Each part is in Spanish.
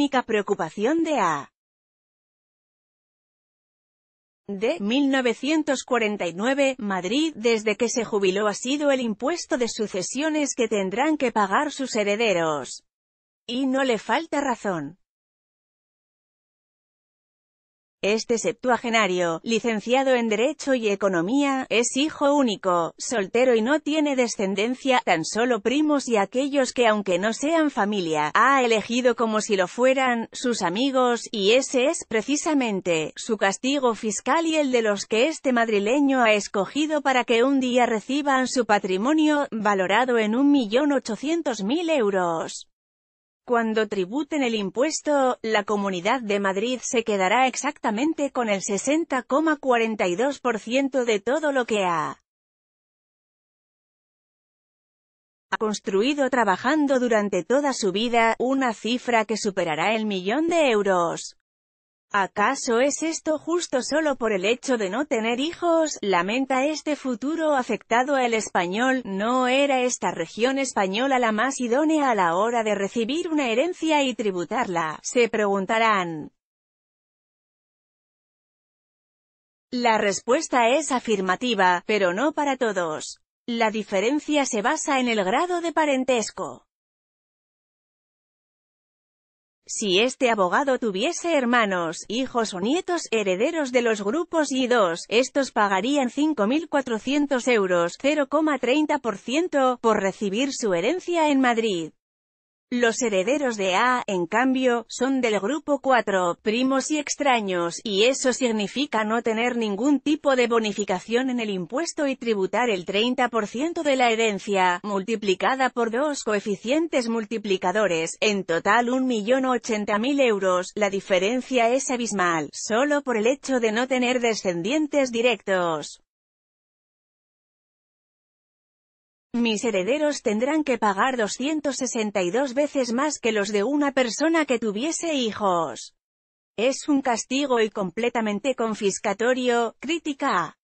única preocupación de A. De 1949, Madrid, desde que se jubiló ha sido el impuesto de sucesiones que tendrán que pagar sus herederos. Y no le falta razón. Este septuagenario, licenciado en Derecho y Economía, es hijo único, soltero y no tiene descendencia, tan solo primos y aquellos que aunque no sean familia, ha elegido como si lo fueran, sus amigos, y ese es, precisamente, su castigo fiscal y el de los que este madrileño ha escogido para que un día reciban su patrimonio, valorado en 1.800.000 euros. Cuando tributen el impuesto, la Comunidad de Madrid se quedará exactamente con el 60,42% de todo lo que ha ha construido trabajando durante toda su vida, una cifra que superará el millón de euros. ¿Acaso es esto justo solo por el hecho de no tener hijos? Lamenta este futuro afectado al español, no era esta región española la más idónea a la hora de recibir una herencia y tributarla, se preguntarán. La respuesta es afirmativa, pero no para todos. La diferencia se basa en el grado de parentesco. Si este abogado tuviese hermanos, hijos o nietos herederos de los grupos y 2, estos pagarían 5.400 euros, 0,30%, por recibir su herencia en Madrid. Los herederos de A, en cambio, son del grupo 4, primos y extraños, y eso significa no tener ningún tipo de bonificación en el impuesto y tributar el 30% de la herencia, multiplicada por dos coeficientes multiplicadores, en total 1.080.000 euros, la diferencia es abismal, solo por el hecho de no tener descendientes directos. Mis herederos tendrán que pagar 262 veces más que los de una persona que tuviese hijos. Es un castigo y completamente confiscatorio, crítica.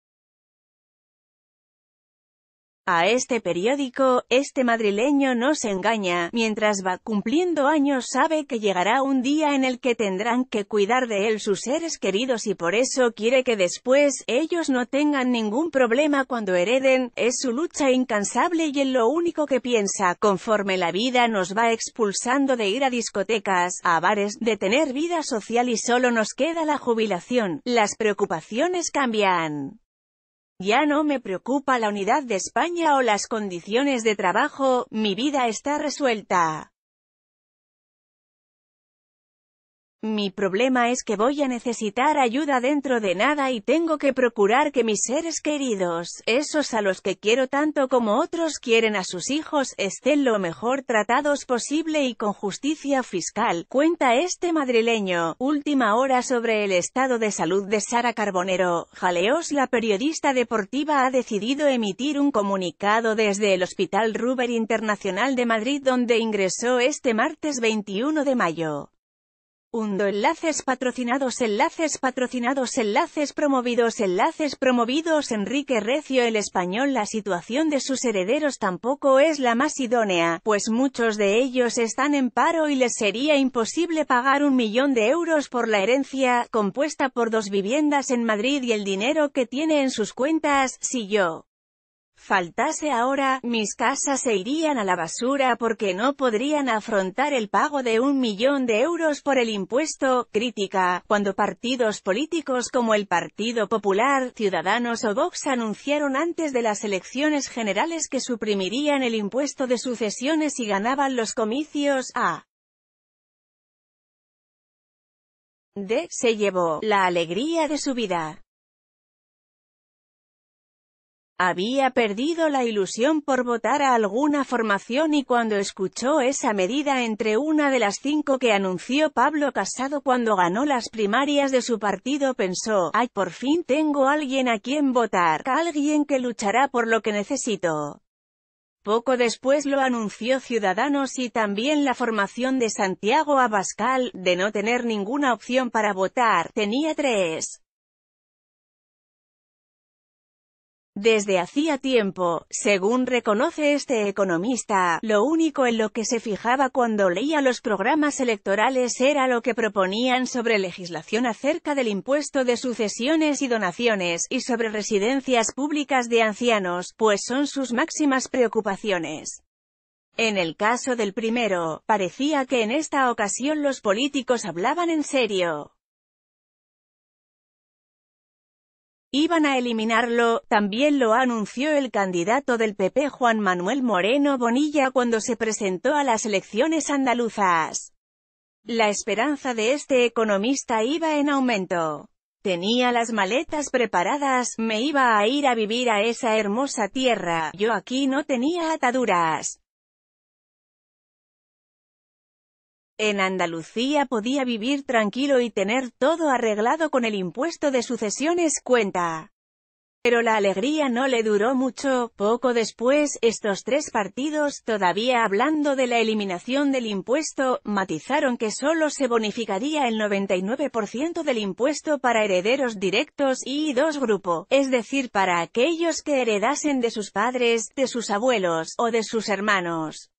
A este periódico, este madrileño no se engaña, mientras va cumpliendo años sabe que llegará un día en el que tendrán que cuidar de él sus seres queridos y por eso quiere que después, ellos no tengan ningún problema cuando hereden, es su lucha incansable y en lo único que piensa, conforme la vida nos va expulsando de ir a discotecas, a bares, de tener vida social y solo nos queda la jubilación, las preocupaciones cambian. Ya no me preocupa la unidad de España o las condiciones de trabajo, mi vida está resuelta. Mi problema es que voy a necesitar ayuda dentro de nada y tengo que procurar que mis seres queridos, esos a los que quiero tanto como otros quieren a sus hijos, estén lo mejor tratados posible y con justicia fiscal, cuenta este madrileño. Última hora sobre el estado de salud de Sara Carbonero. Jaleos la periodista deportiva ha decidido emitir un comunicado desde el Hospital Ruber Internacional de Madrid donde ingresó este martes 21 de mayo enlaces patrocinados enlaces patrocinados enlaces promovidos enlaces promovidos Enrique Recio el español la situación de sus herederos tampoco es la más idónea, pues muchos de ellos están en paro y les sería imposible pagar un millón de euros por la herencia, compuesta por dos viviendas en Madrid y el dinero que tiene en sus cuentas, si yo faltase ahora, mis casas se irían a la basura porque no podrían afrontar el pago de un millón de euros por el impuesto, crítica, cuando partidos políticos como el Partido Popular, Ciudadanos o Vox anunciaron antes de las elecciones generales que suprimirían el impuesto de sucesiones y ganaban los comicios, a. D. se llevó la alegría de su vida. Había perdido la ilusión por votar a alguna formación y cuando escuchó esa medida entre una de las cinco que anunció Pablo Casado cuando ganó las primarias de su partido pensó, ¡ay, por fin tengo alguien a quien votar! Alguien que luchará por lo que necesito. Poco después lo anunció Ciudadanos y también la formación de Santiago Abascal, de no tener ninguna opción para votar, tenía tres. Desde hacía tiempo, según reconoce este economista, lo único en lo que se fijaba cuando leía los programas electorales era lo que proponían sobre legislación acerca del impuesto de sucesiones y donaciones, y sobre residencias públicas de ancianos, pues son sus máximas preocupaciones. En el caso del primero, parecía que en esta ocasión los políticos hablaban en serio. Iban a eliminarlo, también lo anunció el candidato del PP Juan Manuel Moreno Bonilla cuando se presentó a las elecciones andaluzas. La esperanza de este economista iba en aumento. Tenía las maletas preparadas, me iba a ir a vivir a esa hermosa tierra, yo aquí no tenía ataduras. En Andalucía podía vivir tranquilo y tener todo arreglado con el impuesto de sucesiones cuenta. Pero la alegría no le duró mucho, poco después, estos tres partidos, todavía hablando de la eliminación del impuesto, matizaron que solo se bonificaría el 99% del impuesto para herederos directos y dos grupo, es decir para aquellos que heredasen de sus padres, de sus abuelos, o de sus hermanos.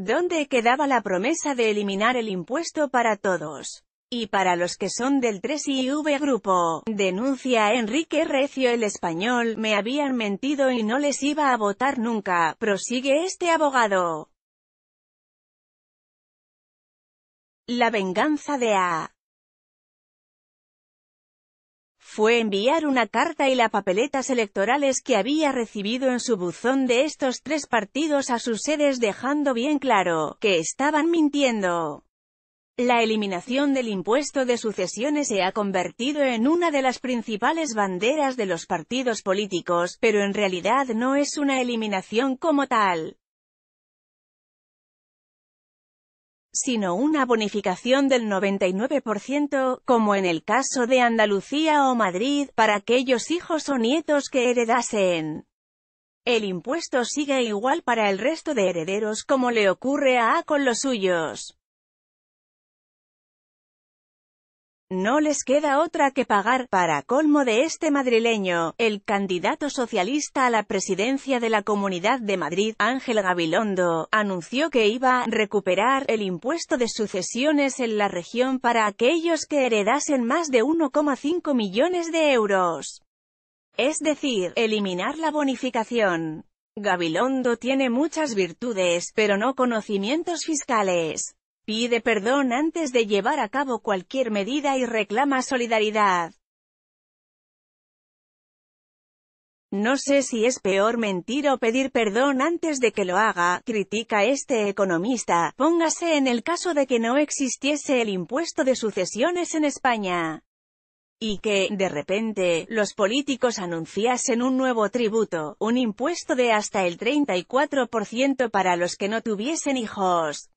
¿Dónde quedaba la promesa de eliminar el impuesto para todos? Y para los que son del 3IV Grupo, denuncia Enrique Recio el español, me habían mentido y no les iba a votar nunca, prosigue este abogado. La venganza de A fue enviar una carta y las papeletas electorales que había recibido en su buzón de estos tres partidos a sus sedes dejando bien claro que estaban mintiendo. La eliminación del impuesto de sucesiones se ha convertido en una de las principales banderas de los partidos políticos, pero en realidad no es una eliminación como tal. sino una bonificación del 99%, como en el caso de Andalucía o Madrid, para aquellos hijos o nietos que heredasen. El impuesto sigue igual para el resto de herederos como le ocurre a A con los suyos. No les queda otra que pagar, para colmo de este madrileño, el candidato socialista a la presidencia de la Comunidad de Madrid, Ángel Gabilondo, anunció que iba a recuperar el impuesto de sucesiones en la región para aquellos que heredasen más de 1,5 millones de euros. Es decir, eliminar la bonificación. Gabilondo tiene muchas virtudes, pero no conocimientos fiscales. Pide perdón antes de llevar a cabo cualquier medida y reclama solidaridad. No sé si es peor mentir o pedir perdón antes de que lo haga, critica este economista. Póngase en el caso de que no existiese el impuesto de sucesiones en España. Y que, de repente, los políticos anunciasen un nuevo tributo, un impuesto de hasta el 34% para los que no tuviesen hijos.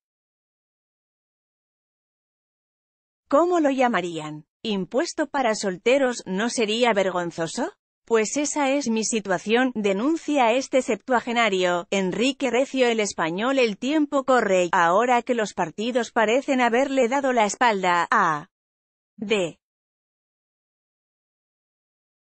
¿Cómo lo llamarían? ¿Impuesto para solteros no sería vergonzoso? Pues esa es mi situación, denuncia este septuagenario, Enrique Recio el español el tiempo corre, ahora que los partidos parecen haberle dado la espalda a D.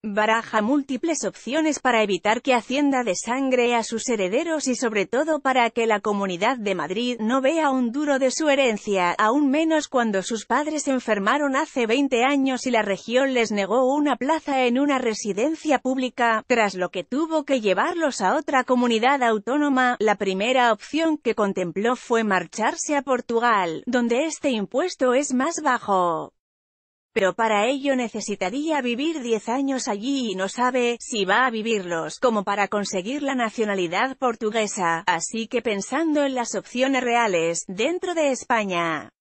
Baraja múltiples opciones para evitar que Hacienda de sangre a sus herederos y sobre todo para que la Comunidad de Madrid no vea un duro de su herencia, aún menos cuando sus padres se enfermaron hace 20 años y la región les negó una plaza en una residencia pública, tras lo que tuvo que llevarlos a otra comunidad autónoma. La primera opción que contempló fue marcharse a Portugal, donde este impuesto es más bajo. Pero para ello necesitaría vivir 10 años allí y no sabe si va a vivirlos, como para conseguir la nacionalidad portuguesa, así que pensando en las opciones reales, dentro de España.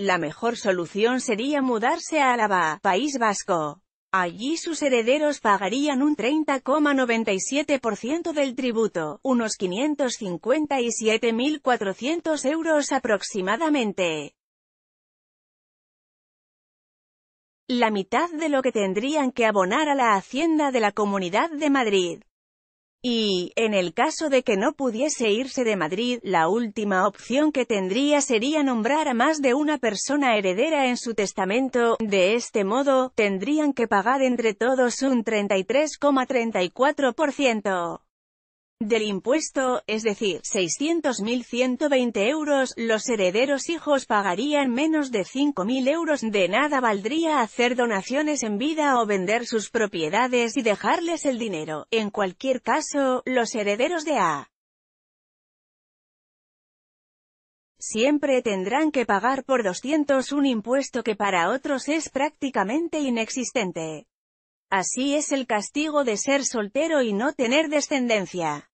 La mejor solución sería mudarse a Álava, País Vasco. Allí sus herederos pagarían un 30,97% del tributo, unos 557.400 euros aproximadamente. la mitad de lo que tendrían que abonar a la Hacienda de la Comunidad de Madrid. Y, en el caso de que no pudiese irse de Madrid, la última opción que tendría sería nombrar a más de una persona heredera en su testamento, de este modo, tendrían que pagar entre todos un 33,34% del impuesto, es decir, 600.120 euros, los herederos hijos pagarían menos de 5.000 euros. De nada valdría hacer donaciones en vida o vender sus propiedades y dejarles el dinero. En cualquier caso, los herederos de A. siempre tendrán que pagar por 200 un impuesto que para otros es prácticamente inexistente. Así es el castigo de ser soltero y no tener descendencia.